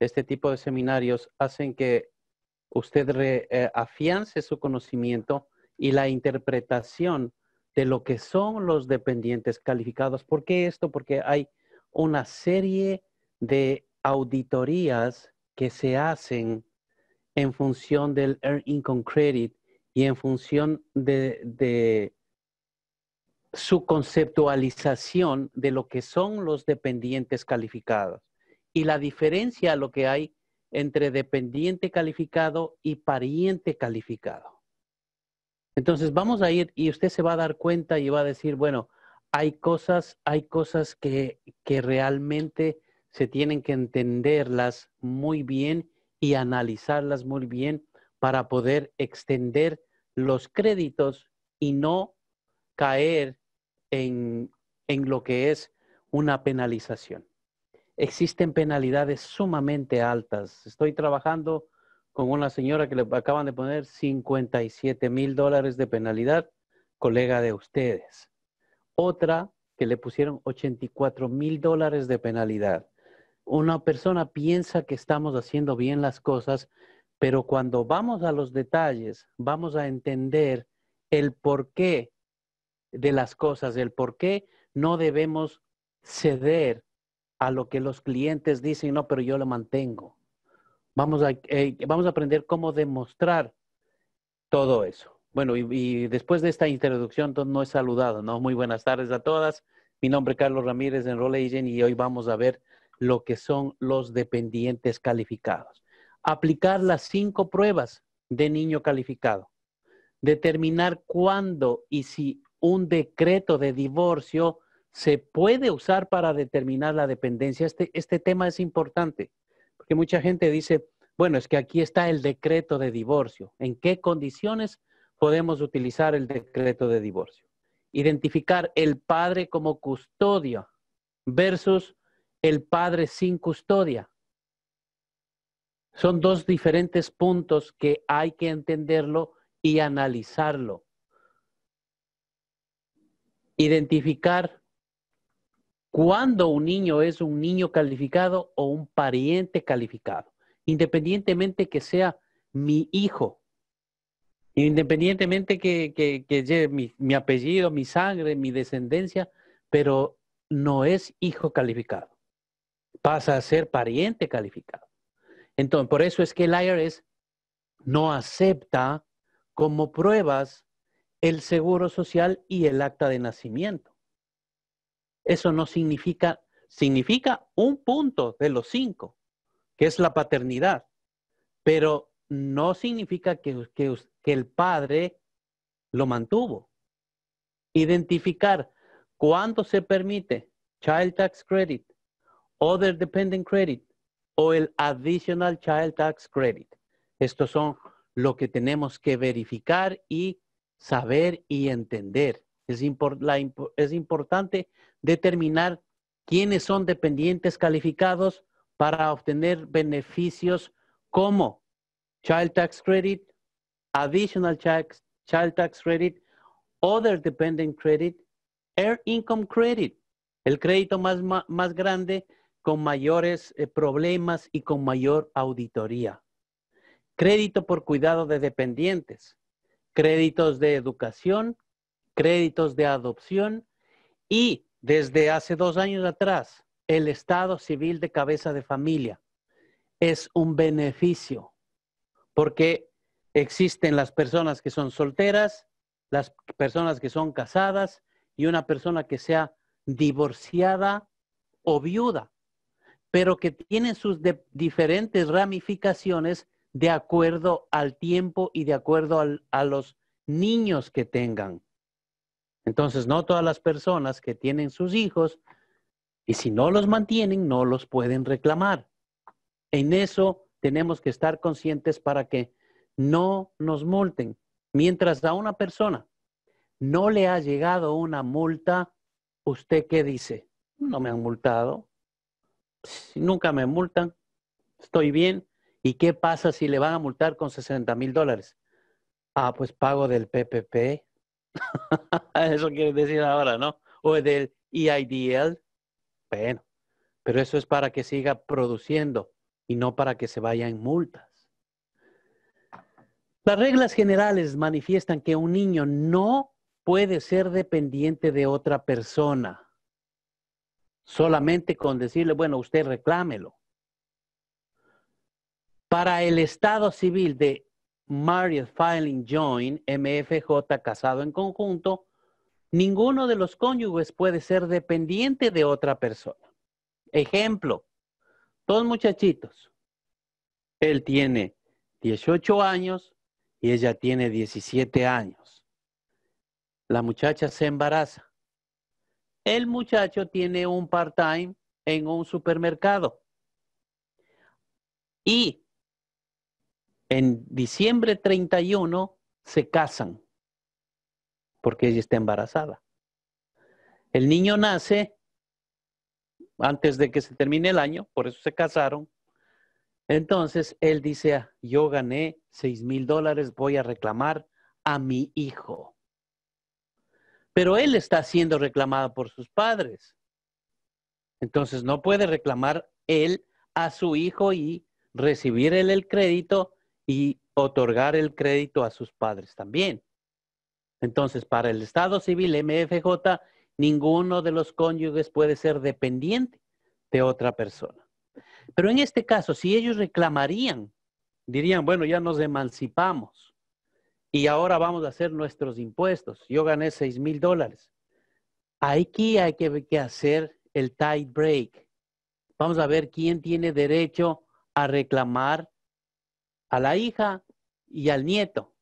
este tipo de seminarios hacen que usted reafiance eh, afiance su conocimiento y la interpretación de lo que son los dependientes calificados. ¿Por qué esto? Porque hay una serie de auditorías que se hacen en función del Earn Income Credit y en función de su conceptualización de lo que son los dependientes calificados y la diferencia lo que hay entre dependiente calificado y pariente calificado. Entonces vamos a ir y usted se va a dar cuenta y va a decir, bueno, hay cosas, hay cosas que, que realmente se tienen que entenderlas muy bien y analizarlas muy bien para poder extender los créditos y no caer en lo que es una penalización existen penalidades sumamente altas. Estoy trabajando con una señora que le acaban de poner 57 mil dólares de penalidad, colega de ustedes. Otra que le pusieron 84 mil dólares de penalidad. Una persona piensa que estamos haciendo bien las cosas, pero cuando vamos a los detalles, vamos a entender el porqué de las cosas, el por qué no debemos ceder a lo que los clientes dicen, no, pero yo lo mantengo. Vamos a, eh, vamos a aprender cómo demostrar todo eso. Bueno, y, después de esta introducción no he saludado, ¿no? Muy buenas tardes a todas. Mi nombre es Carlos Ramírez en Role Agent y hoy vamos a ver lo que son los dependientes calificados. Aplicar las cinco pruebas de niño calificado. Determinar cuándo y si un decreto de divorcio se puede usar para determinar la dependencia. Este, este, tema es importante, porque mucha gente dice, bueno, es que aquí está el decreto de divorcio. ¿En qué condiciones podemos utilizar el decreto de divorcio? Identificar el padre como custodia versus el padre sin custodia. Son dos diferentes puntos que hay que entenderlo y analizarlo. Identificar cuando un niño es un niño calificado o un pariente calificado, independientemente que sea mi hijo, independientemente que, lleve mi, mi apellido, mi sangre, mi descendencia, pero no es hijo calificado, pasa a ser pariente calificado. Entonces, por eso es que el IRS no acepta como pruebas el seguro social y el acta de nacimiento. Eso no significa, significa un punto de los cinco, que es la paternidad, pero no significa que, el padre lo mantuvo. Identificar cuánto se permite Child Tax Credit, Other Dependent Credit o el Additional Child Tax Credit. Estos son lo que tenemos que verificar y saber y entender. Es, importante determinar quiénes son dependientes calificados para obtener beneficios como Child Tax Credit, Additional Child Tax Credit, Other Dependent Credit, Air Income Credit, el crédito más, más grande con mayores eh, problemas y con mayor auditoría. Crédito por cuidado de dependientes, créditos de educación, créditos de adopción y desde hace dos años atrás el Estado civil de cabeza de familia. Es un beneficio porque existen las personas que son solteras, las personas que son casadas y una persona que sea divorciada o viuda, pero que tiene sus diferentes ramificaciones de acuerdo al tiempo y de acuerdo a los niños que tengan. Entonces, no todas las personas que tienen sus hijos y si no los mantienen, no los pueden reclamar. En eso tenemos que estar conscientes para que no nos multen. Mientras a una persona no le ha llegado una multa, ¿usted qué dice? No me han multado, nunca me multan, estoy bien. ¿Y qué pasa si le van a multar con 60 mil dólares? Ah, pues pago del PPP, eso quiere decir ahora, ¿no? O del EIDL. Bueno, pero eso es para que siga produciendo y no para que se vayan multas. Las reglas generales manifiestan que un niño no puede ser dependiente de otra persona, solamente con decirle, bueno, usted reclámelo. Para el Estado civil de Married, Filing Join, MFJ, casado en conjunto, ninguno de los cónyuges puede ser dependiente de otra persona. Ejemplo, dos muchachitos. Él tiene 18 años y ella tiene 17 años. La muchacha se embaraza. El muchacho tiene un part-time en un supermercado. Y en diciembre 31 se casan porque ella está embarazada. El niño nace antes de que se termine el año, por eso se casaron. Entonces él dice, ah, yo gané 6 mil dólares, voy a reclamar a mi hijo. Pero él está siendo reclamado por sus padres. Entonces no puede reclamar él a su hijo y recibir él el crédito y otorgar el crédito a sus padres también. Entonces, para el Estado civil MFJ, ninguno de los cónyuges puede ser dependiente de otra persona. Pero en este caso, si ellos reclamarían, dirían, bueno, ya nos emancipamos y ahora vamos a hacer nuestros impuestos. Yo gané 6 mil dólares. Aquí hay que, hacer el tie break. Vamos a ver quién tiene derecho a reclamar a la hija y al nieto,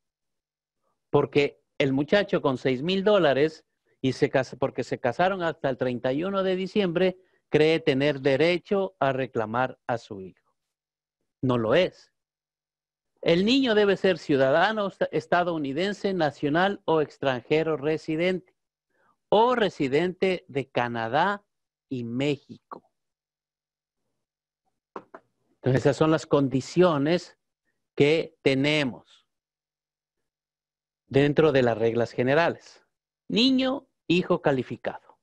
porque el muchacho con seis mil dólares, y se, porque se casaron hasta el 31 de diciembre, cree tener derecho a reclamar a su hijo. No lo es. El niño debe ser ciudadano estadounidense, nacional o extranjero residente, o residente de Canadá y México. Entonces, esas son las condiciones que tenemos dentro de las reglas generales. Niño, hijo calificado.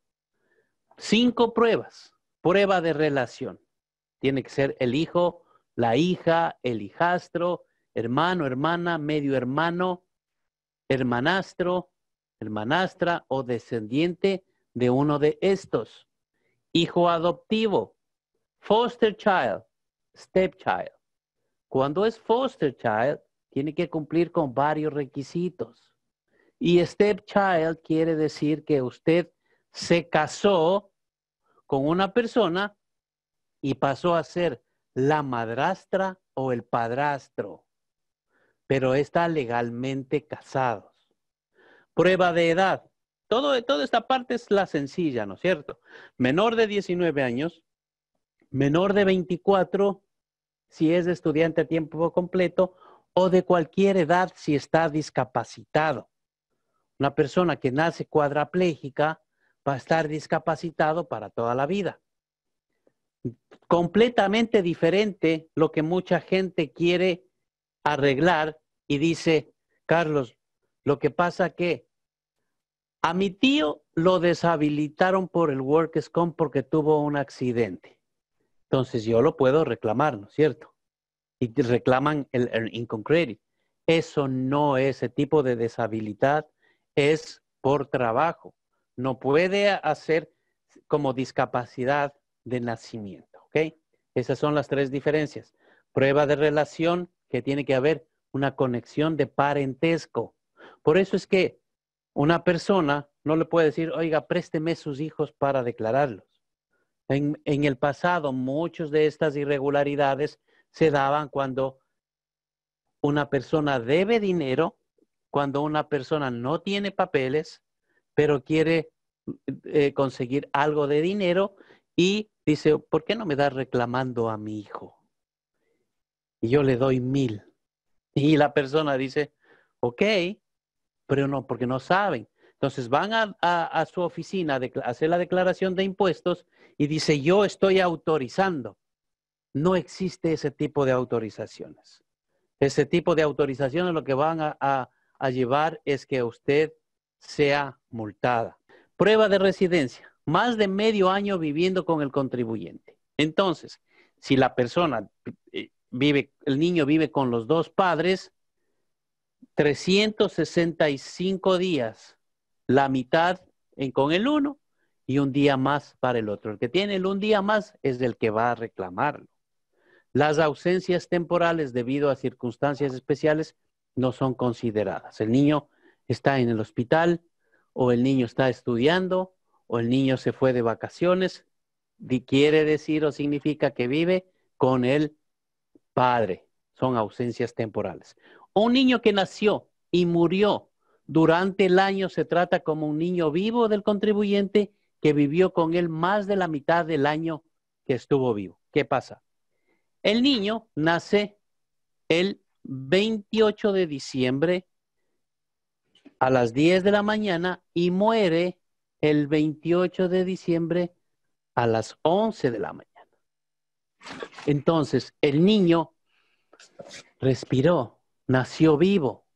Cinco pruebas. Prueba de relación. Tiene que ser el hijo, la hija, el hijastro, hermano, hermana, medio hermano, hermanastro, hermanastra o descendiente de uno de estos. Hijo adoptivo, foster child, stepchild. Cuando es foster child, tiene que cumplir con varios requisitos. Y step child quiere decir que usted se casó con una persona y pasó a ser la madrastra o el padrastro, pero está legalmente casados. Prueba de edad. Todo, toda esta parte es la sencilla, ¿no es cierto? Menor de 19 años, menor de 24 si es estudiante a tiempo completo o de cualquier edad si está discapacitado. Una persona que nace cuadraplégica va a estar discapacitado para toda la vida. Completamente diferente lo que mucha gente quiere arreglar y dice, Carlos, lo que pasa que a mi tío lo deshabilitaron por el Workers' porque tuvo un accidente. Entonces yo lo puedo reclamar, ¿no es cierto? Y reclaman el, earn Eso no es ese tipo de deshabilidad, es por trabajo. No puede hacer como discapacidad de nacimiento, ¿ok? Esas son las tres diferencias. Prueba de relación, que tiene que haber una conexión de parentesco. Por eso es que una persona no le puede decir, oiga, présteme sus hijos para declararlos. En, el pasado, muchas de estas irregularidades se daban cuando una persona debe dinero, cuando una persona no tiene papeles, pero quiere eh, conseguir algo de dinero y dice, ¿por qué no me das reclamando a mi hijo? Y yo le doy mil. Y la persona dice, ok, pero no, porque no saben. Entonces van a, a su oficina a hacer la declaración de impuestos y dice, yo estoy autorizando. No existe ese tipo de autorizaciones. Ese tipo de autorizaciones lo que van a, llevar es que usted sea multada. Prueba de residencia. Más de medio año viviendo con el contribuyente. Entonces, si la persona eh, vive, el niño vive con los dos padres, 365 días, la mitad en, con el uno y un día más para el otro. El que tiene el un día más es el que va a reclamarlo. Las ausencias temporales debido a circunstancias especiales no son consideradas. El niño está en el hospital o el niño está estudiando o el niño se fue de vacaciones, quiere decir o significa que vive con el padre. Son ausencias temporales. Un niño que nació y murió durante el año se trata como un niño vivo del contribuyente que vivió con él más de la mitad del año que estuvo vivo. ¿Qué pasa? El niño nace el 28 de diciembre a las 10 de la mañana y muere el 28 de diciembre a las 11 de la mañana. Entonces, el niño respiró, nació vivo,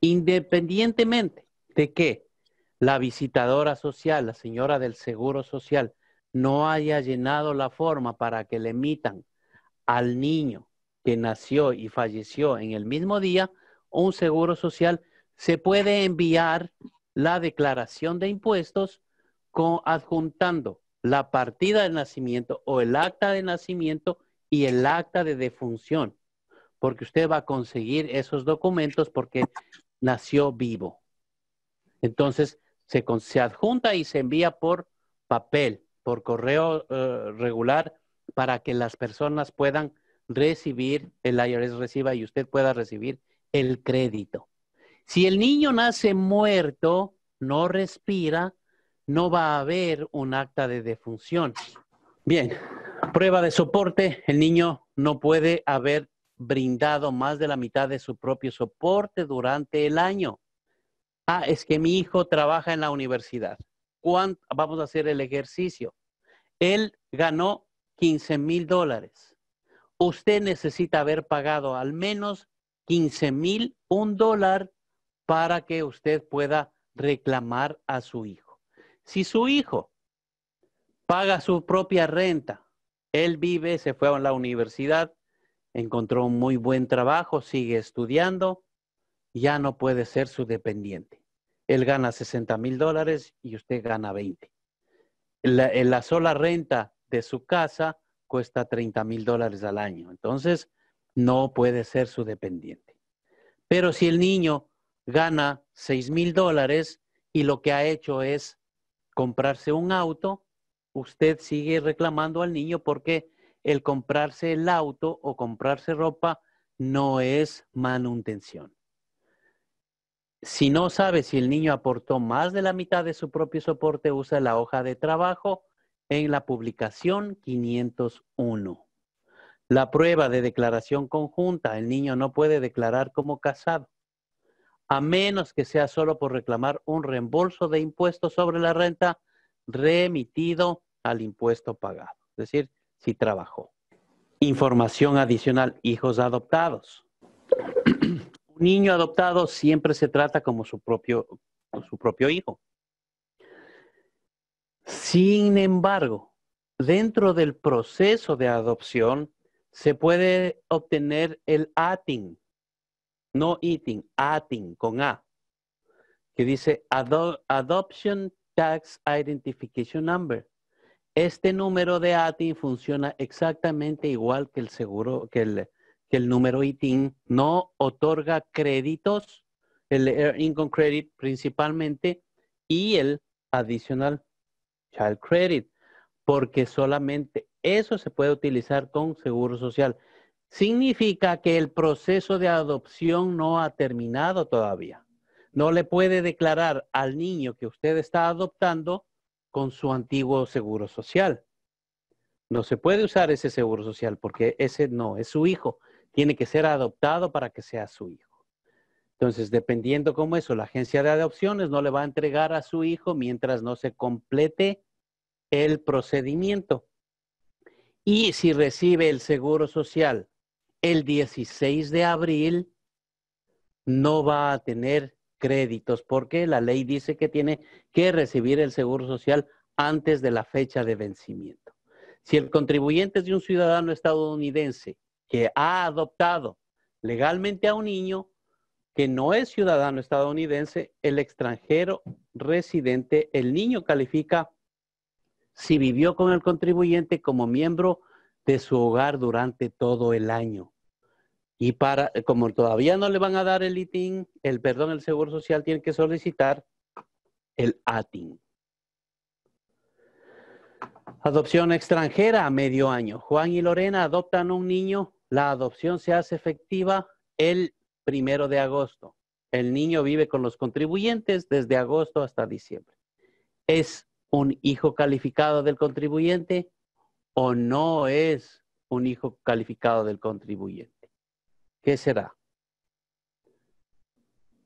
independientemente de qué la visitadora social, la señora del Seguro Social, no haya llenado la forma para que le emitan al niño que nació y falleció en el mismo día un seguro social, se puede enviar la declaración de impuestos con, adjuntando la partida de nacimiento o el acta de nacimiento y el acta de defunción, porque usted va a conseguir esos documentos porque nació vivo. Entonces, se, adjunta y se envía por papel, por correo eh, regular, para que las personas puedan recibir, el IRS reciba y usted pueda recibir el crédito. Si el niño nace muerto, no respira, no va a haber un acta de defunción. Bien, prueba de soporte, el niño no puede haber brindado más de la mitad de su propio soporte durante el año. Ah, es que mi hijo trabaja en la universidad. ¿Cuánto? Vamos a hacer el ejercicio. Él ganó 15 mil dólares. Usted necesita haber pagado al menos 15 mil, un dólar, para que usted pueda reclamar a su hijo. Si su hijo paga su propia renta, él vive, se fue a la universidad, encontró un muy buen trabajo, sigue estudiando, ya no puede ser su dependiente él gana 60 mil dólares y usted gana 20. La, eh, la, sola renta de su casa cuesta 30 mil dólares al año. Entonces, no puede ser su dependiente. Pero si el niño gana 6 mil dólares y lo que ha hecho es comprarse un auto, usted sigue reclamando al niño porque el comprarse el auto o comprarse ropa no es manutención. Si no sabe si el niño aportó más de la mitad de su propio soporte, usa la hoja de trabajo en la publicación 501. La prueba de declaración conjunta. El niño no puede declarar como casado, a menos que sea solo por reclamar un reembolso de impuestos sobre la renta remitido al impuesto pagado. Es decir, si trabajó. Información adicional, hijos adoptados. niño adoptado siempre se trata como su propio, su propio hijo. Sin embargo, dentro del proceso de adopción se puede obtener el ATIN, no eating, ATIN con A, que dice Adoption Tax Identification Number. Este número de ATIN funciona exactamente igual que el seguro, que el, que el número ITIN no otorga créditos, el Income Credit principalmente y el Additional Child Credit, porque solamente eso se puede utilizar con Seguro Social. Significa que el proceso de adopción no ha terminado todavía. No le puede declarar al niño que usted está adoptando con su antiguo Seguro Social. No se puede usar ese Seguro Social porque ese no es su hijo tiene que ser adoptado para que sea su hijo. Entonces, dependiendo cómo eso, la agencia de adopciones no le va a entregar a su hijo mientras no se complete el procedimiento. Y si recibe el Seguro Social el 16 de abril, no va a tener créditos porque la ley dice que tiene que recibir el Seguro Social antes de la fecha de vencimiento. Si el contribuyente es de un ciudadano estadounidense que ha adoptado legalmente a un niño que no es ciudadano estadounidense, el extranjero residente, el niño califica si vivió con el contribuyente como miembro de su hogar durante todo el año. Y para, como todavía no le van a dar el ITIN, el perdón, el seguro social, tiene que solicitar el ATIN. Adopción extranjera a medio año. Juan y Lorena adoptan un niño la adopción se hace efectiva el primero de agosto. El niño vive con los contribuyentes desde agosto hasta diciembre. ¿Es un hijo calificado del contribuyente o no es un hijo calificado del contribuyente? ¿Qué será?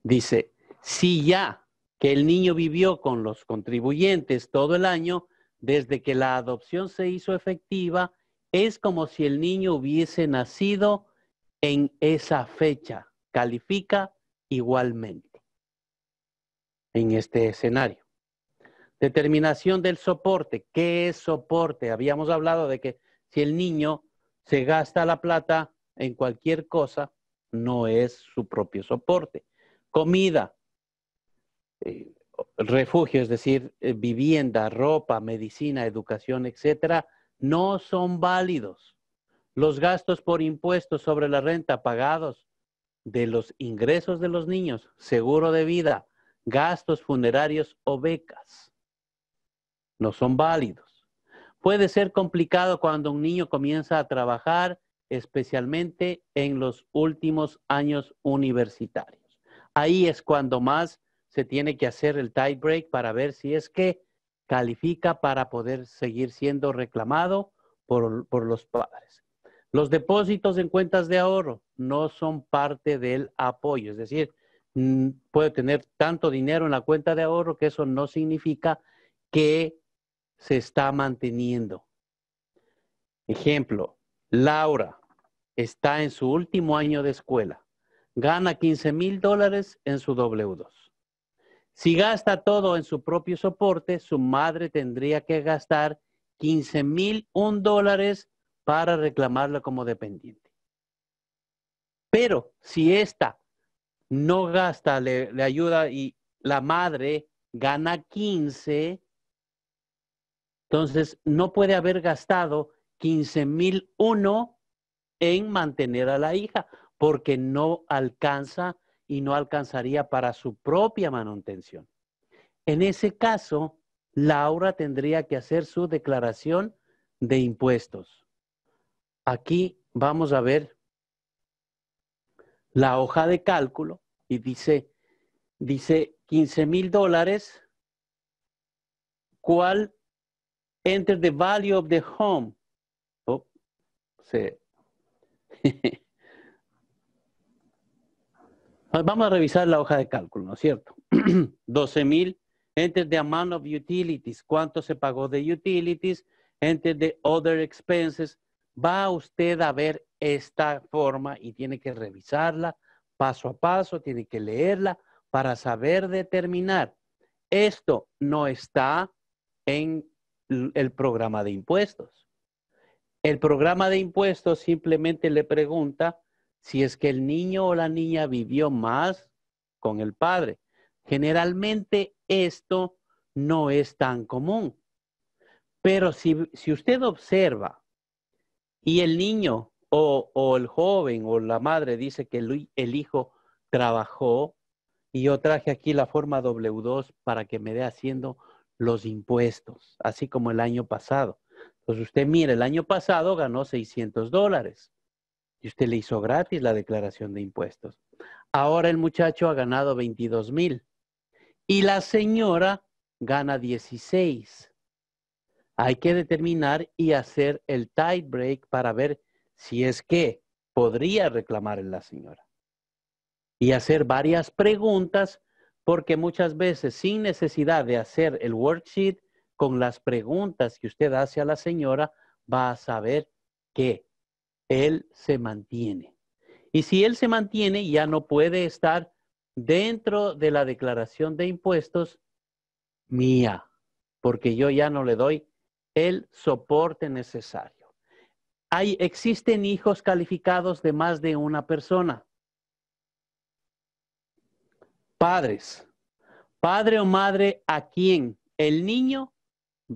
Dice, si ya que el niño vivió con los contribuyentes todo el año, desde que la adopción se hizo efectiva, es como si el niño hubiese nacido en esa fecha. Califica igualmente en este escenario. Determinación del soporte. ¿Qué es soporte? Habíamos hablado de que si el niño se gasta la plata en cualquier cosa, no es su propio soporte. Comida, eh, refugio, es decir, eh, vivienda, ropa, medicina, educación, etcétera, no son válidos. Los gastos por impuestos sobre la renta pagados de los ingresos de los niños, seguro de vida, gastos funerarios o becas, no son válidos. Puede ser complicado cuando un niño comienza a trabajar, especialmente en los últimos años universitarios. Ahí es cuando más se tiene que hacer el tie break para ver si es que califica para poder seguir siendo reclamado por, por, los padres. Los depósitos en cuentas de ahorro no son parte del apoyo, es decir, mm, puede tener tanto dinero en la cuenta de ahorro que eso no significa que se está manteniendo. Ejemplo, Laura está en su último año de escuela, gana 15 mil dólares en su W2 si gasta todo en su propio soporte, su madre tendría que gastar $15,001 dólares para reclamarla como dependiente. Pero si esta no gasta, le, ayuda y la madre gana 15, entonces no puede haber gastado $15,001 en mantener a la hija porque no alcanza y no alcanzaría para su propia manutención. En ese caso, Laura tendría que hacer su declaración de impuestos. Aquí vamos a ver la hoja de cálculo y dice, dice 15 mil dólares. ¿Cuál? Enter the value of the home. Oh, se, Pues vamos a revisar la hoja de cálculo, ¿no es cierto? mil entre the amount of utilities. ¿Cuánto se pagó de utilities? Entre the other expenses. Va usted a ver esta forma y tiene que revisarla paso a paso, tiene que leerla para saber determinar. Esto no está en el programa de impuestos. El programa de impuestos simplemente le pregunta si es que el niño o la niña vivió más con el padre. Generalmente esto no es tan común. Pero si, usted observa y el niño o, el joven o la madre dice que el, el hijo trabajó, y yo traje aquí la forma W2 para que me dé haciendo los impuestos, así como el año pasado. Entonces usted mire, el año pasado ganó 600 dólares y usted le hizo gratis la declaración de impuestos. Ahora el muchacho ha ganado 22 mil y la señora gana 16. Hay que determinar y hacer el tie break para ver si es que podría reclamar en la señora. Y hacer varias preguntas porque muchas veces sin necesidad de hacer el worksheet, con las preguntas que usted hace a la señora, va a saber qué. Él se mantiene. Y si Él se mantiene, ya no puede estar dentro de la declaración de impuestos mía, porque yo ya no le doy el soporte necesario. Hay, existen hijos calificados de más de una persona. Padres, padre o madre, ¿a quién? El niño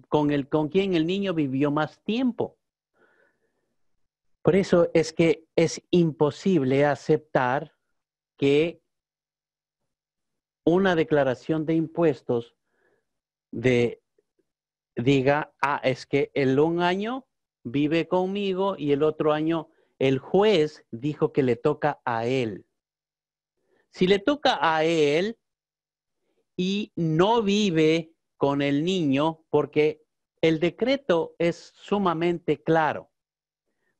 con, el, con quien el niño vivió más tiempo. Por eso es que es imposible aceptar que una declaración de impuestos diga, ah, es que el un año vive conmigo y el otro año el juez dijo que le toca a él. Si le toca a él y no vive con el niño, porque el decreto es sumamente claro.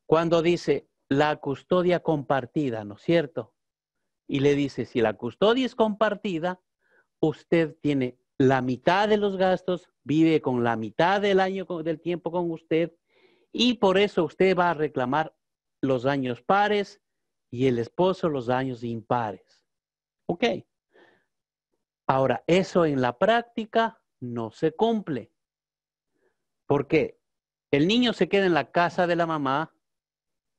Cuando dice la custodia compartida, ¿no es cierto? Y le dice, si la custodia es compartida, usted tiene la mitad de los gastos, vive con la mitad del año del tiempo con usted y por eso usted va a reclamar los años pares y el esposo los años impares. ¿Ok? Ahora, eso en la práctica no se cumple. Porque el niño se queda en la casa de la mamá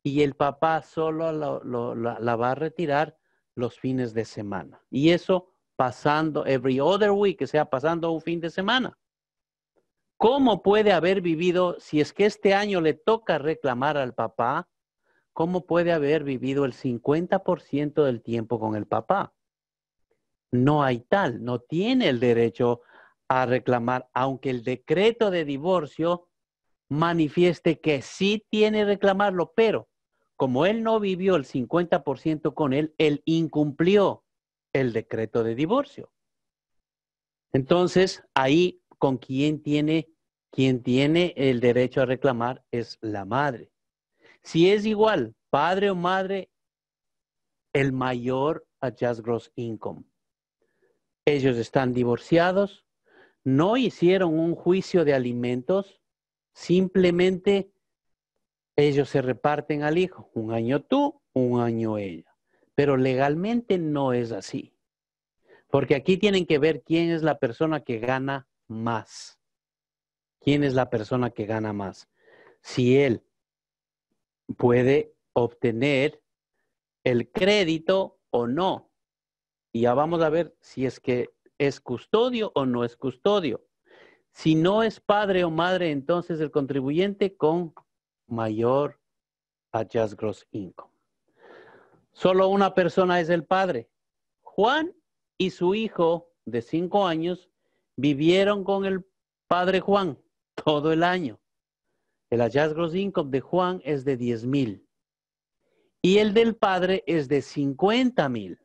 y el papá solo la, va a retirar los fines de semana. Y eso pasando every other week, que sea, pasando un fin de semana. ¿Cómo puede haber vivido, si es que este año le toca reclamar al papá, cómo puede haber vivido el 50% del tiempo con el papá? No hay tal, no tiene el derecho a reclamar, aunque el decreto de divorcio manifieste que sí tiene reclamarlo, pero como él no vivió el 50% con él, él incumplió el decreto de divorcio. Entonces, ahí con quien tiene, quien tiene el derecho a reclamar es la madre. Si es igual, padre o madre, el mayor adjust gross income. Ellos están divorciados, no hicieron un juicio de alimentos, simplemente ellos se reparten al hijo, un año tú, un año ella. Pero legalmente no es así. Porque aquí tienen que ver quién es la persona que gana más. ¿Quién es la persona que gana más? Si él puede obtener el crédito o no. Y ya vamos a ver si es que es custodio o no es custodio. Si no es padre o madre, entonces el contribuyente con mayor a gross income. Solo una persona es el padre. Juan y su hijo de cinco años vivieron con el padre Juan todo el año. El adjust gross income de Juan es de 10 mil y el del padre es de 50 mil.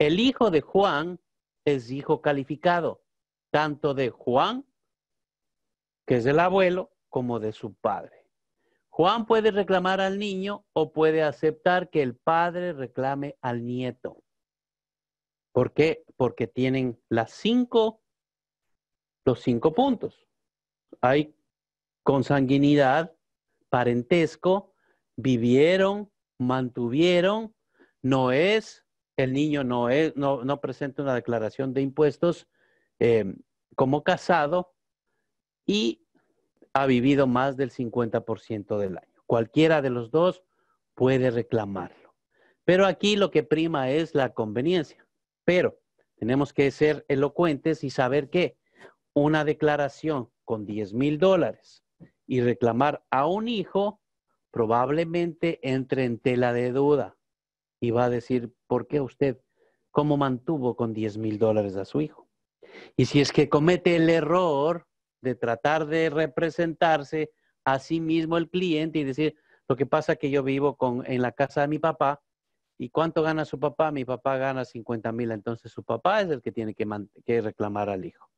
El hijo de Juan es hijo calificado, tanto de Juan, que es el abuelo, como de su padre. Juan puede reclamar al niño o puede aceptar que el padre reclame al nieto. ¿Por qué? Porque tienen las los cinco puntos. Hay consanguinidad, parentesco, vivieron, mantuvieron, no es, el niño no, es, no, no presenta una declaración de impuestos eh, como casado y ha vivido más del 50% del año. Cualquiera de los dos puede reclamarlo. Pero aquí lo que prima es la conveniencia. Pero tenemos que ser elocuentes y saber que una declaración con 10 mil dólares y reclamar a un hijo probablemente entre en tela de duda y va a decir, ¿por qué usted cómo mantuvo con 10 mil dólares a su hijo? Y si es que comete el error de tratar de representarse a sí mismo el cliente y decir, lo que pasa es que yo vivo con, en la casa de mi papá y cuánto gana su papá, mi papá gana 50 mil, entonces su papá es el que tiene que, que reclamar al hijo.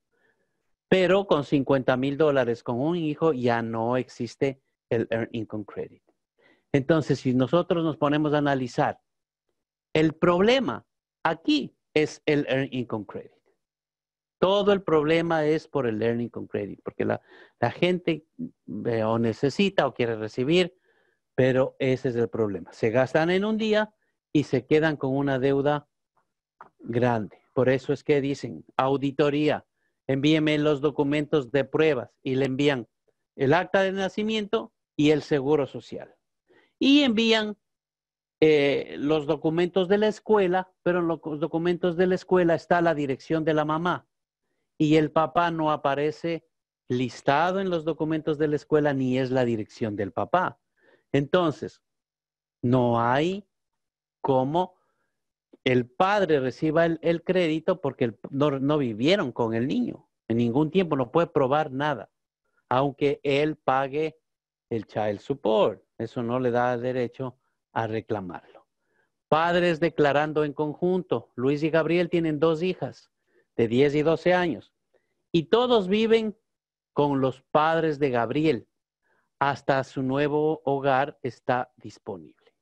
Pero con 50 mil dólares con un hijo ya no existe el earn Income Credit. Entonces, si nosotros nos ponemos a analizar, el problema aquí es el earn Income Credit. Todo el problema es por el Learning con Credit, porque la, gente eh, o necesita o quiere recibir, pero ese es el problema. Se gastan en un día y se quedan con una deuda grande. Por eso es que dicen, auditoría, envíeme los documentos de pruebas y le envían el acta de nacimiento y el seguro social. Y envían eh, los documentos de la escuela, pero en los documentos de la escuela está la dirección de la mamá y el papá no aparece listado en los documentos de la escuela ni es la dirección del papá. Entonces, no hay cómo el padre reciba el, crédito porque no, vivieron con el niño. En ningún tiempo no puede probar nada, aunque él pague el child support. Eso no le da derecho a reclamarlo. Padres declarando en conjunto. Luis y Gabriel tienen dos hijas de 10 y 12 años, y todos viven con los padres de Gabriel hasta su nuevo hogar está disponible.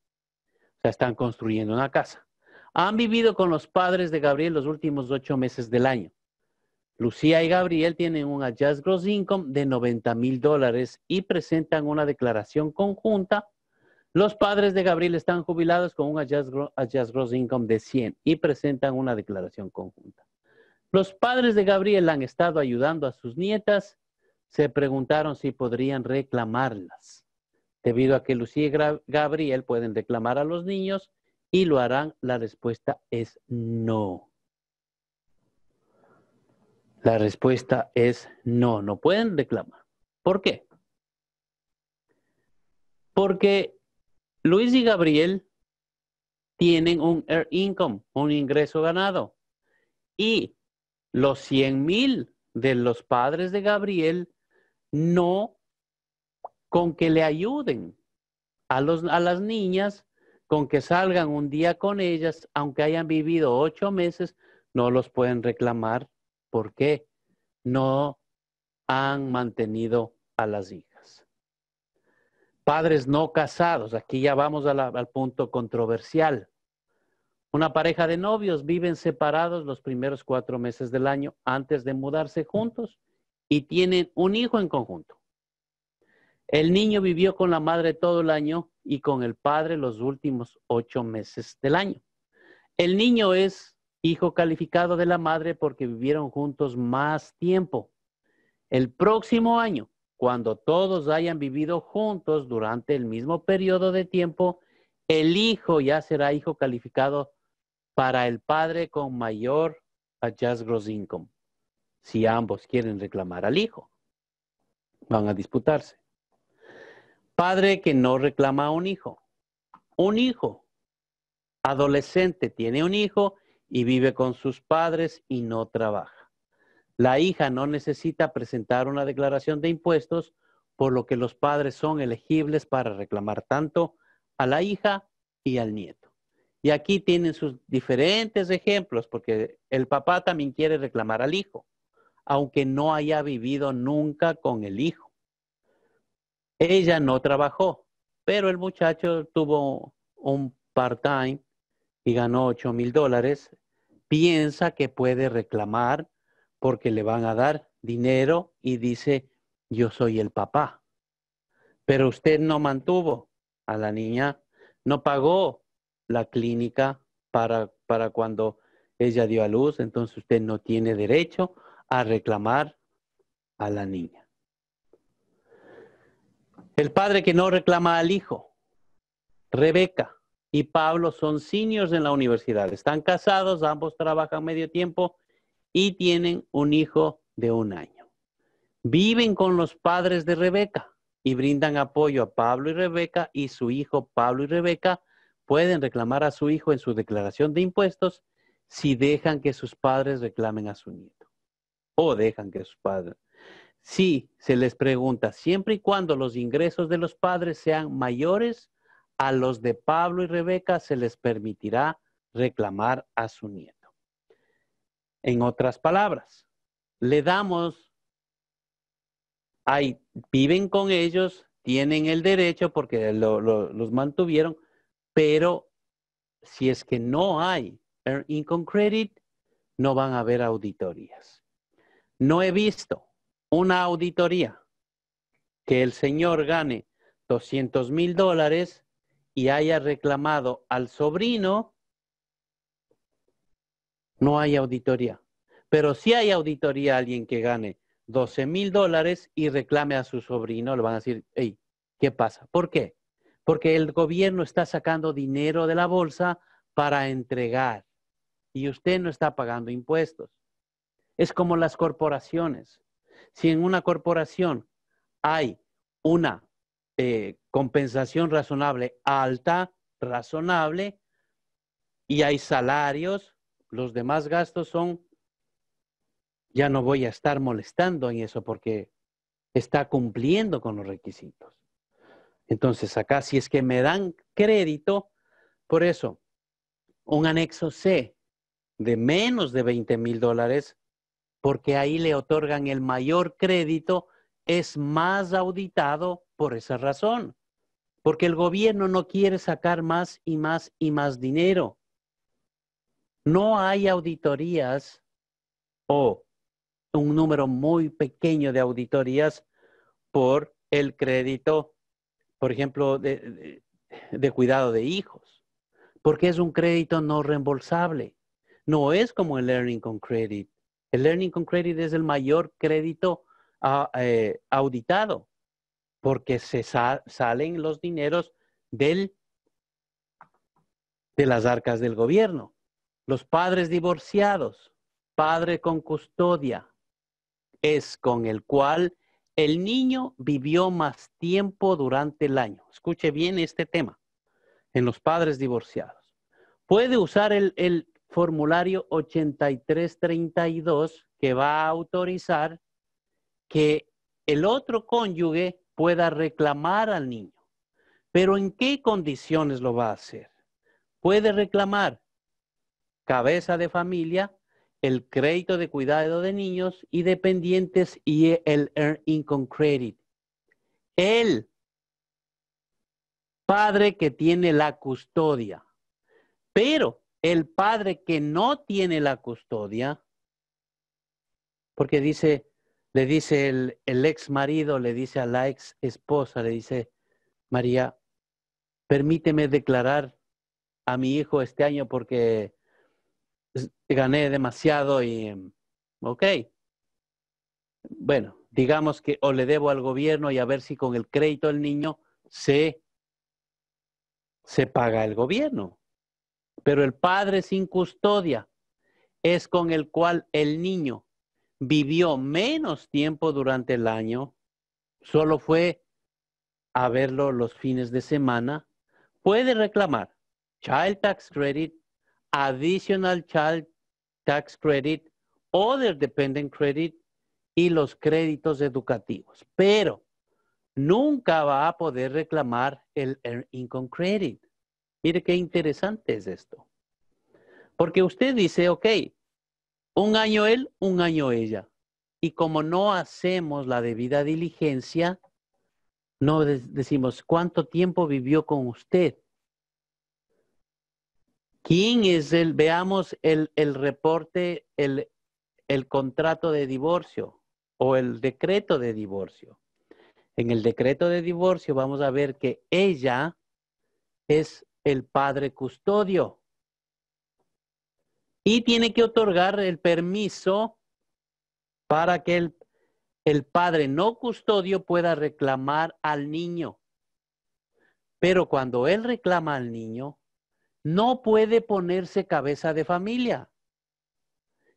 O sea, están construyendo una casa. Han vivido con los padres de Gabriel los últimos ocho meses del año. Lucía y Gabriel tienen un adjust gross income de 90 mil dólares y presentan una declaración conjunta. Los padres de Gabriel están jubilados con un Adjusted gross income de 100 y presentan una declaración conjunta. Los padres de Gabriel han estado ayudando a sus nietas. Se preguntaron si podrían reclamarlas. Debido a que Lucía y Gabriel pueden reclamar a los niños y lo harán, la respuesta es no. La respuesta es no, no pueden reclamar. ¿Por qué? Porque Luis y Gabriel tienen un income, un ingreso ganado. Y los cien mil de los padres de Gabriel no con que le ayuden a, los, a las niñas, con que salgan un día con ellas, aunque hayan vivido ocho meses, no los pueden reclamar. porque No han mantenido a las hijas. Padres no casados, aquí ya vamos al punto controversial. Una pareja de novios viven separados los primeros cuatro meses del año antes de mudarse juntos y tienen un hijo en conjunto. El niño vivió con la madre todo el año y con el padre los últimos ocho meses del año. El niño es hijo calificado de la madre porque vivieron juntos más tiempo. El próximo año, cuando todos hayan vivido juntos durante el mismo periodo de tiempo, el hijo ya será hijo calificado para el padre con mayor adjust gross income. Si ambos quieren reclamar al hijo, van a disputarse. Padre que no reclama a un hijo. Un hijo. Adolescente tiene un hijo y vive con sus padres y no trabaja. La hija no necesita presentar una declaración de impuestos, por lo que los padres son elegibles para reclamar tanto a la hija y al nieto. Y aquí tienen sus diferentes ejemplos, porque el papá también quiere reclamar al hijo, aunque no haya vivido nunca con el hijo. Ella no trabajó, pero el muchacho tuvo un part-time y ganó 8 mil dólares. Piensa que puede reclamar porque le van a dar dinero y dice, yo soy el papá. Pero usted no mantuvo a la niña, no pagó la clínica para, para cuando ella dio a luz, entonces usted no tiene derecho a reclamar a la niña. El padre que no reclama al hijo, Rebeca y Pablo son seniors en la universidad, están casados, ambos trabajan medio tiempo y tienen un hijo de un año. Viven con los padres de Rebeca y brindan apoyo a Pablo y Rebeca y su hijo Pablo y Rebeca pueden reclamar a su hijo en su declaración de impuestos si dejan que sus padres reclamen a su nieto o dejan que sus padres. Si se les pregunta, siempre y cuando los ingresos de los padres sean mayores a los de Pablo y Rebeca, se les permitirá reclamar a su nieto. En otras palabras, le damos, ahí, viven con ellos, tienen el derecho porque los mantuvieron, pero si es que no hay Earn Income Credit, no van a haber auditorías. No he visto una auditoría que el señor gane 200 mil dólares y haya reclamado al sobrino, no hay auditoría. Pero si hay auditoría a alguien que gane 12 mil dólares y reclame a su sobrino, le van a decir, hey, ¿qué pasa? ¿Por qué? porque el gobierno está sacando dinero de la bolsa para entregar y usted no está pagando impuestos. Es como las corporaciones. Si en una corporación hay una eh, compensación razonable alta, razonable, y hay salarios, los demás gastos son, ya no voy a estar molestando en eso porque está cumpliendo con los requisitos. Entonces, acá si es que me dan crédito, por eso, un anexo C de menos de 20 mil dólares, porque ahí le otorgan el mayor crédito, es más auditado por esa razón, porque el gobierno no quiere sacar más y más y más dinero. No hay auditorías o un número muy pequeño de auditorías por el crédito por ejemplo, de, cuidado de hijos, porque es un crédito no reembolsable. No es como el Learning con Credit. El Learning con Credit es el mayor crédito ah, eh, auditado, porque se salen los dineros de las arcas del gobierno. Los padres divorciados, padre con custodia, es con el cual el niño vivió más tiempo durante el año. Escuche bien este tema en los padres divorciados. Puede usar el, formulario 8332 que va a autorizar que el otro cónyuge pueda reclamar al niño. Pero ¿en qué condiciones lo va a hacer? Puede reclamar cabeza de familia el crédito de cuidado de niños y dependientes y el Earn Income Credit. El padre que tiene la custodia. Pero el padre que no tiene la custodia, porque dice, le dice el, el ex marido, le dice a la ex esposa, le dice, María, permíteme declarar a mi hijo este año porque gané demasiado y, ok, bueno, digamos que o le debo al gobierno y a ver si con el crédito del niño se, se paga el gobierno. Pero el padre sin custodia es con el cual el niño vivió menos tiempo durante el año, solo fue a verlo los fines de semana, puede reclamar Child Tax Credit Additional Child Tax Credit, Other Dependent Credit y los créditos educativos. Pero nunca va a poder reclamar el Earned Income Credit. Mire qué interesante es esto. Porque usted dice, ok, un año él, un año ella. Y como no hacemos la debida diligencia, no decimos cuánto tiempo vivió con usted ¿Quién es el, veamos el, reporte, el, contrato de divorcio o el decreto de divorcio? En el decreto de divorcio vamos a ver que ella es el padre custodio y tiene que otorgar el permiso para que el, padre no custodio pueda reclamar al niño. Pero cuando él reclama al niño, no puede ponerse cabeza de familia.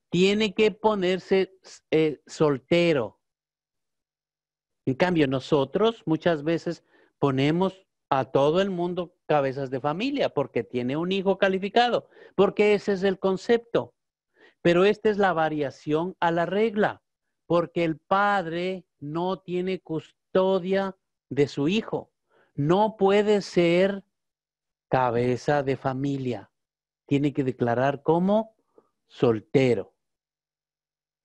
Tiene que ponerse eh, soltero. En cambio, nosotros muchas veces ponemos a todo el mundo cabezas de familia porque tiene un hijo calificado, porque ese es el concepto. Pero esta es la variación a la regla, porque el padre no tiene custodia de su hijo. No puede ser cabeza de familia. Tiene que declarar como soltero.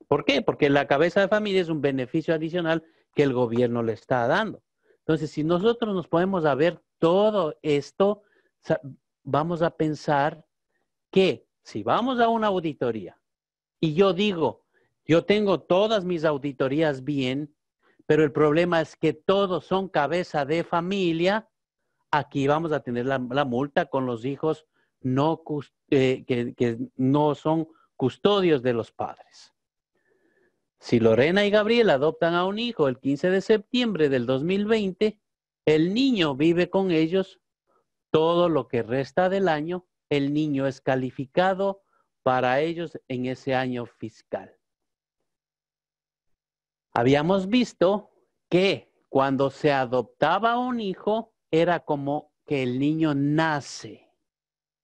¿Por qué? Porque la cabeza de familia es un beneficio adicional que el gobierno le está dando. Entonces, si nosotros nos podemos a ver todo esto, vamos a pensar que si vamos a una auditoría y yo digo, yo tengo todas mis auditorías bien, pero el problema es que todos son cabeza de familia, aquí vamos a tener la, multa con los hijos eh, que, que no son custodios de los padres. Si Lorena y Gabriel adoptan a un hijo el 15 de septiembre del 2020, el niño vive con ellos todo lo que resta del año, el niño es calificado para ellos en ese año fiscal. Habíamos visto que cuando se adoptaba un hijo, era como que el niño nace,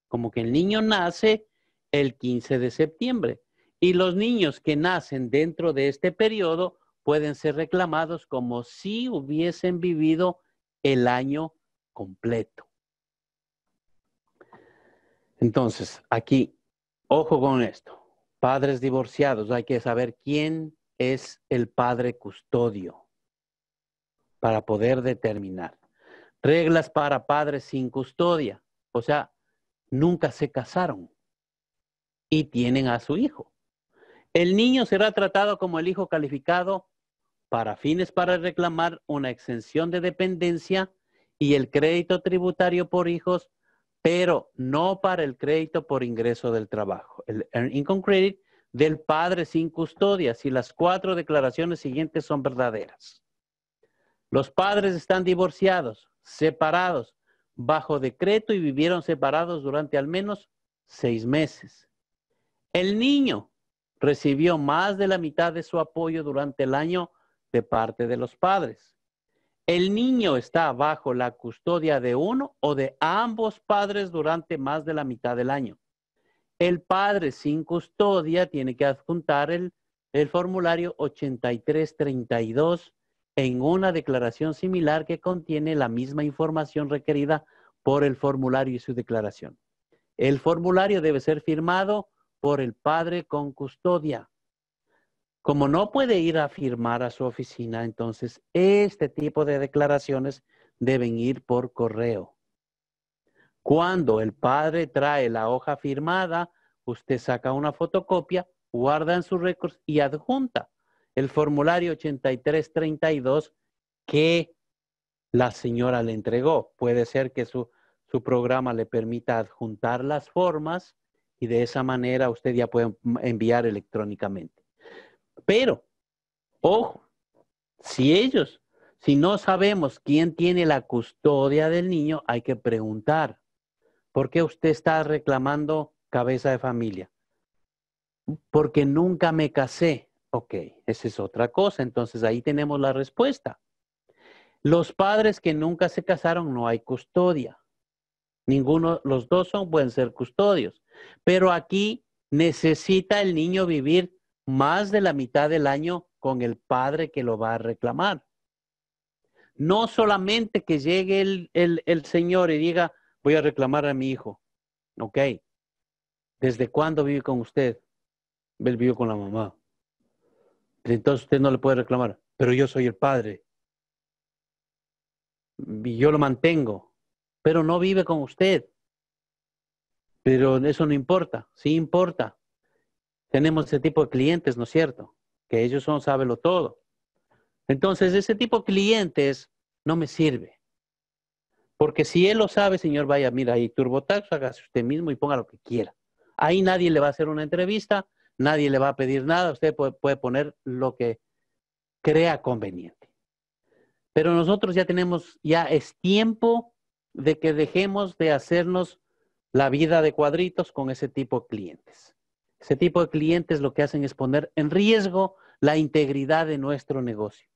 como que el niño nace el 15 de septiembre. Y los niños que nacen dentro de este periodo pueden ser reclamados como si hubiesen vivido el año completo. Entonces, aquí, ojo con esto. Padres divorciados, hay que saber quién es el padre custodio para poder determinar. Reglas para padres sin custodia. O sea, nunca se casaron y tienen a su hijo. El niño será tratado como el hijo calificado para fines para reclamar una exención de dependencia y el crédito tributario por hijos, pero no para el crédito por ingreso del trabajo, el income credit del padre sin custodia, si las cuatro declaraciones siguientes son verdaderas. Los padres están divorciados, separados, bajo decreto y vivieron separados durante al menos seis meses. El niño recibió más de la mitad de su apoyo durante el año de parte de los padres. El niño está bajo la custodia de uno o de ambos padres durante más de la mitad del año. El padre sin custodia tiene que adjuntar el, formulario 8332 en una declaración similar que contiene la misma información requerida por el formulario y su declaración. El formulario debe ser firmado por el padre con custodia. Como no puede ir a firmar a su oficina, entonces este tipo de declaraciones deben ir por correo. Cuando el padre trae la hoja firmada, usted saca una fotocopia, guarda en sus récords y adjunta el formulario 8332 que la señora le entregó. Puede ser que su, programa le permita adjuntar las formas y de esa manera usted ya puede enviar electrónicamente. Pero, ojo, si ellos, si no sabemos quién tiene la custodia del niño, hay que preguntar, ¿por qué usted está reclamando cabeza de familia? Porque nunca me casé. Ok, esa es otra cosa. Entonces ahí tenemos la respuesta. Los padres que nunca se casaron no hay custodia. Ninguno, los dos son, pueden ser custodios. Pero aquí necesita el niño vivir más de la mitad del año con el padre que lo va a reclamar. No solamente que llegue el, el señor y diga, voy a reclamar a mi hijo. Ok, ¿desde cuándo vive con usted? Él vive con la mamá entonces usted no le puede reclamar, pero yo soy el padre. Y yo lo mantengo, pero no vive con usted. Pero eso no importa, sí importa. Tenemos ese tipo de clientes, ¿no es cierto? Que ellos son sábelo todo. Entonces, ese tipo de clientes no me sirve. Porque si él lo sabe, señor, vaya, mira, ahí TurboTax, hágase usted mismo y ponga lo que quiera. Ahí nadie le va a hacer una entrevista, nadie le va a pedir nada, usted puede, poner lo que crea conveniente. Pero nosotros ya tenemos, ya es tiempo de que dejemos de hacernos la vida de cuadritos con ese tipo de clientes. Ese tipo de clientes lo que hacen es poner en riesgo la integridad de nuestro negocio.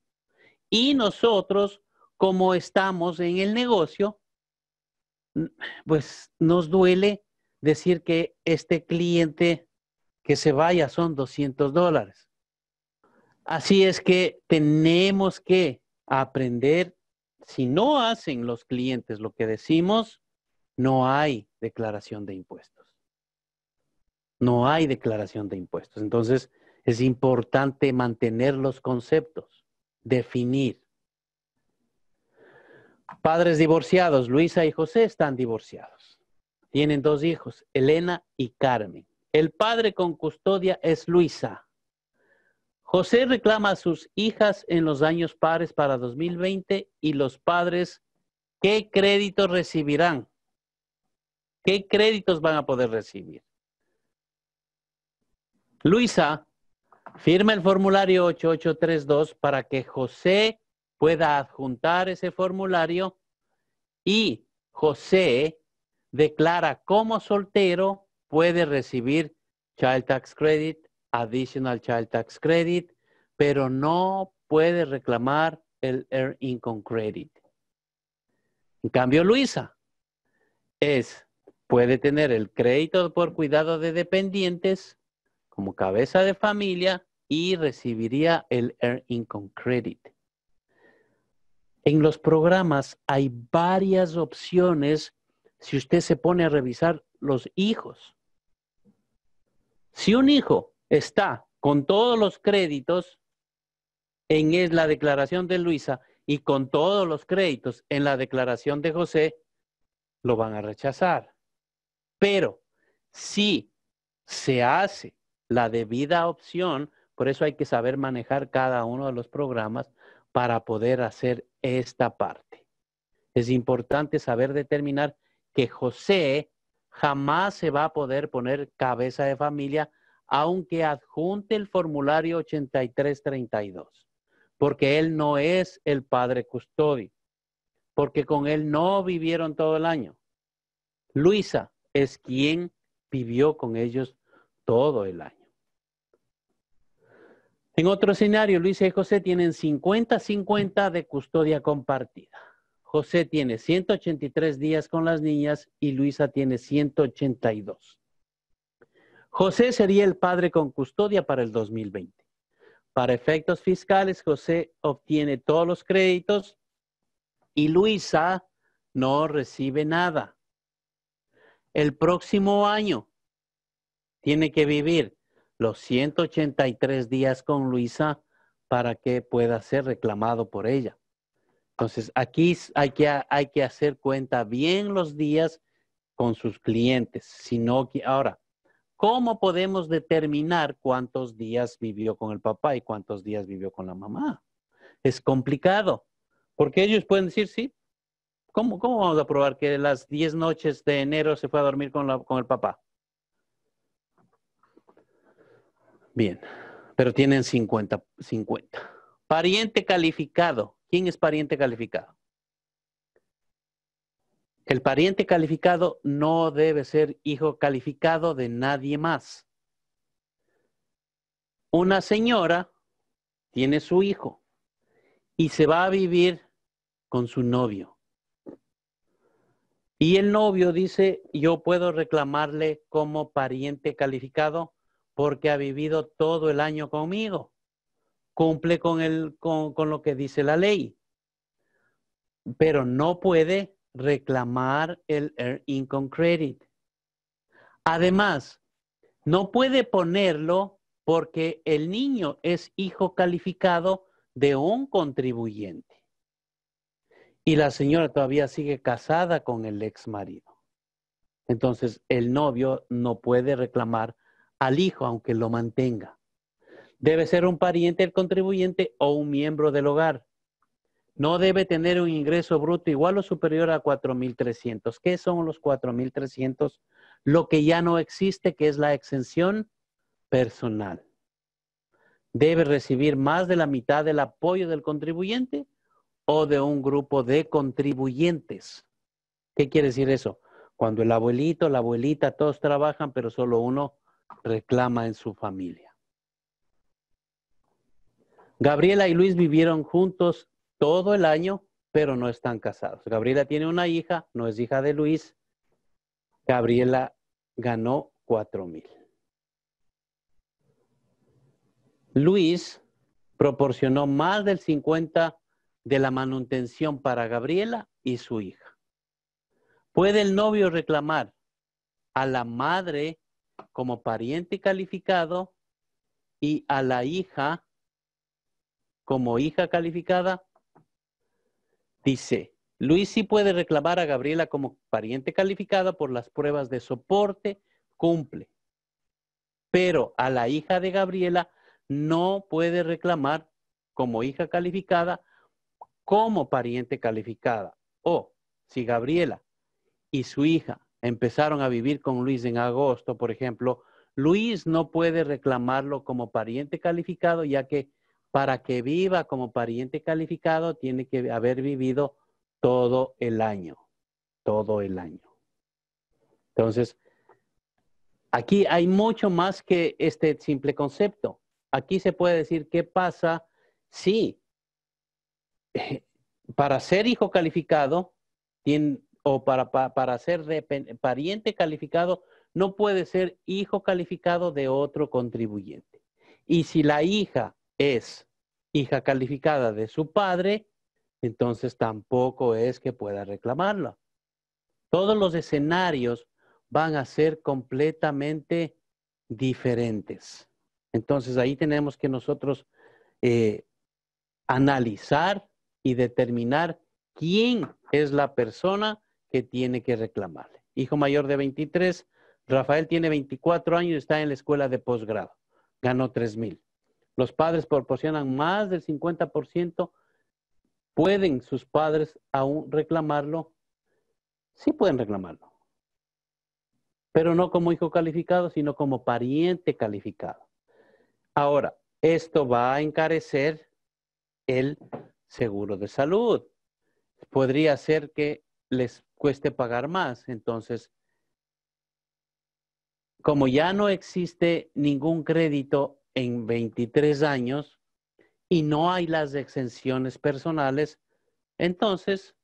Y nosotros, como estamos en el negocio, pues nos duele decir que este cliente que se vaya son 200 dólares. Así es que tenemos que aprender, si no hacen los clientes lo que decimos, no hay declaración de impuestos. No hay declaración de impuestos. Entonces, es importante mantener los conceptos, definir. Padres divorciados, Luisa y José están divorciados. Tienen dos hijos, Elena y Carmen. El padre con custodia es Luisa. José reclama a sus hijas en los años pares para 2020 y los padres, ¿qué créditos recibirán? ¿Qué créditos van a poder recibir? Luisa firma el formulario 8832 para que José pueda adjuntar ese formulario y José declara como soltero puede recibir Child Tax Credit, Additional Child Tax Credit, pero no puede reclamar el Earned Income Credit. En cambio, Luisa es, puede tener el crédito por cuidado de dependientes como cabeza de familia y recibiría el Earned Income Credit. En los programas hay varias opciones si usted se pone a revisar los hijos. Si un hijo está con todos los créditos en la declaración de Luisa y con todos los créditos en la declaración de José, lo van a rechazar. Pero si se hace la debida opción, por eso hay que saber manejar cada uno de los programas para poder hacer esta parte. Es importante saber determinar que José jamás se va a poder poner cabeza de familia aunque adjunte el formulario 8332, porque él no es el padre custodio, porque con él no vivieron todo el año. Luisa es quien vivió con ellos todo el año. En otro escenario, Luisa y José tienen 50-50 de custodia compartida. José tiene 183 días con las niñas y Luisa tiene 182. José sería el padre con custodia para el 2020. Para efectos fiscales, José obtiene todos los créditos y Luisa no recibe nada. El próximo año tiene que vivir los 183 días con Luisa para que pueda ser reclamado por ella. Entonces, aquí hay que, hacer cuenta bien los días con sus clientes, sino ahora, ¿cómo podemos determinar cuántos días vivió con el papá y cuántos días vivió con la mamá? Es complicado, porque ellos pueden decir, sí, ¿cómo, vamos a probar que las 10 noches de enero se fue a dormir con, el papá? Bien, pero tienen 50. Pariente calificado, ¿Quién es pariente calificado? El pariente calificado no debe ser hijo calificado de nadie más. Una señora tiene su hijo y se va a vivir con su novio. Y el novio dice, yo puedo reclamarle como pariente calificado porque ha vivido todo el año conmigo cumple con, el, con, lo que dice la ley, pero no puede reclamar el Earned Income Credit. Además, no puede ponerlo porque el niño es hijo calificado de un contribuyente. Y la señora todavía sigue casada con el ex marido. Entonces, el novio no puede reclamar al hijo aunque lo mantenga. Debe ser un pariente del contribuyente o un miembro del hogar. No debe tener un ingreso bruto igual o superior a 4.300. ¿Qué son los 4.300? Lo que ya no existe, que es la exención personal. Debe recibir más de la mitad del apoyo del contribuyente o de un grupo de contribuyentes. ¿Qué quiere decir eso? Cuando el abuelito, la abuelita, todos trabajan, pero solo uno reclama en su familia. Gabriela y Luis vivieron juntos todo el año, pero no están casados. Gabriela tiene una hija, no es hija de Luis. Gabriela ganó cuatro mil. Luis proporcionó más del 50 de la manutención para Gabriela y su hija. ¿Puede el novio reclamar a la madre como pariente calificado y a la hija como hija calificada? Dice, Luis sí puede reclamar a Gabriela como pariente calificada por las pruebas de soporte, cumple. Pero a la hija de Gabriela no puede reclamar como hija calificada como pariente calificada. O si Gabriela y su hija empezaron a vivir con Luis en agosto, por ejemplo, Luis no puede reclamarlo como pariente calificado ya que para que viva como pariente calificado, tiene que haber vivido todo el año, todo el año. Entonces, aquí hay mucho más que este simple concepto. Aquí se puede decir qué pasa si eh, para ser hijo calificado o para, para ser pariente calificado, no puede ser hijo calificado de otro contribuyente. Y si la hija es hija calificada de su padre, entonces tampoco es que pueda reclamarla. Todos los escenarios van a ser completamente diferentes. Entonces ahí tenemos que nosotros eh, analizar y determinar quién es la persona que tiene que reclamarle. Hijo mayor de 23, Rafael tiene 24 años y está en la escuela de posgrado. Ganó $3,000. mil. Los padres proporcionan más del 50%. ¿Pueden sus padres aún reclamarlo? Sí pueden reclamarlo. Pero no como hijo calificado, sino como pariente calificado. Ahora, esto va a encarecer el seguro de salud. Podría ser que les cueste pagar más. Entonces, como ya no existe ningún crédito en 23 años y no hay las exenciones personales, entonces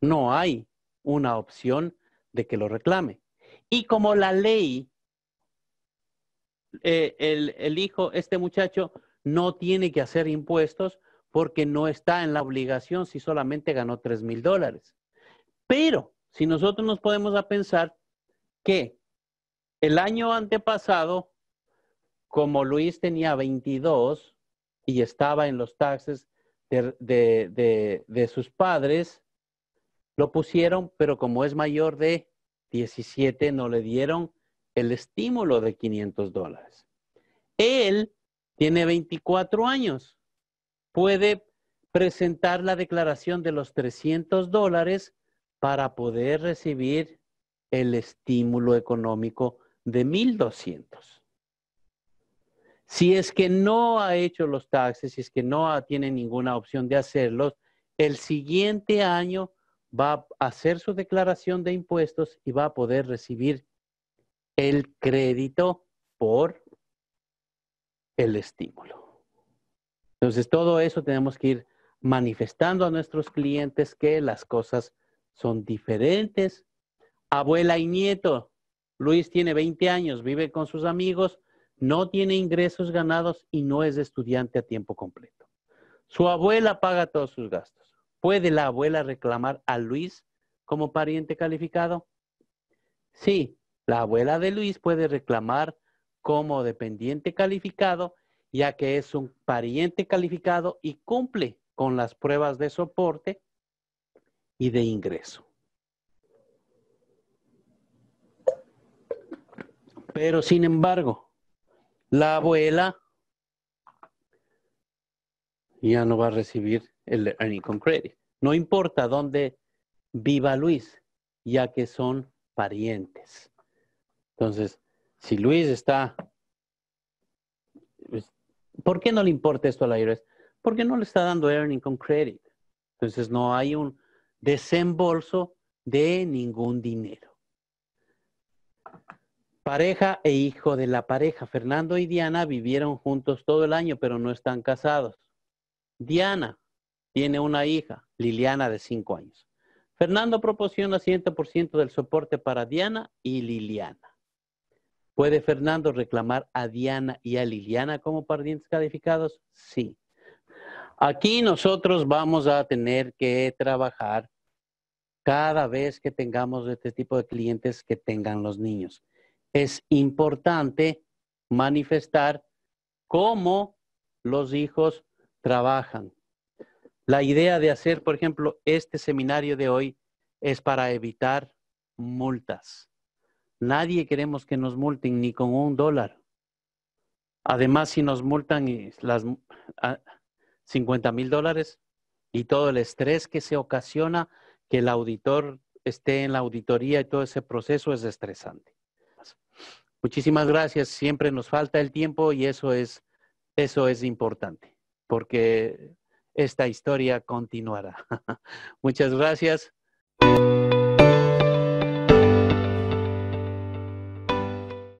no hay una opción de que lo reclame. Y como la ley, eh, el, el hijo, este muchacho, no tiene que hacer impuestos porque no está en la obligación si solamente ganó 3 mil dólares. Pero si nosotros nos podemos a pensar que el año antepasado como Luis tenía 22 y estaba en los taxes de, de sus padres, lo pusieron, pero como es mayor de 17, no le dieron el estímulo de 500 dólares. Él tiene 24 años, puede presentar la declaración de los 300 dólares para poder recibir el estímulo económico de 1,200. Si es que no ha hecho los taxes, si es que no tiene ninguna opción de hacerlos, el siguiente año va a hacer su declaración de impuestos y va a poder recibir el crédito por el estímulo. Entonces, todo eso tenemos que ir manifestando a nuestros clientes que las cosas son diferentes. Abuela y nieto, Luis tiene 20 años, vive con sus amigos, no tiene ingresos ganados y no es estudiante a tiempo completo. Su abuela paga todos sus gastos. ¿Puede la abuela reclamar a Luis como pariente calificado? Sí, la abuela de Luis puede reclamar como dependiente calificado, ya que es un pariente calificado y cumple con las pruebas de soporte y de ingreso. Pero sin embargo, la abuela ya no va a recibir el earning con credit. No importa dónde viva Luis, ya que son parientes. Entonces, si Luis está... Pues, ¿Por qué no le importa esto a la IRS? Porque no le está dando earning con credit. Entonces, no hay un desembolso de ningún dinero. Pareja e hijo de la pareja. Fernando y Diana vivieron juntos todo el año, pero no están casados. Diana tiene una hija, Liliana, de 5 años. Fernando proporciona 100% del soporte para Diana y Liliana. ¿Puede Fernando reclamar a Diana y a Liliana como parientes calificados? Sí. Aquí nosotros vamos a tener que trabajar cada vez que tengamos este tipo de clientes que tengan los niños es importante manifestar cómo los hijos trabajan. La idea de hacer, por ejemplo, este seminario de hoy es para evitar multas. Nadie queremos que nos multen ni con un dólar. Además, si nos multan las 50 ah, mil dólares y todo el estrés que se ocasiona que el auditor esté en la auditoría y todo ese proceso es estresante. Muchísimas gracias. Siempre nos falta el tiempo y eso es, eso es importante, porque esta historia continuará. Muchas gracias.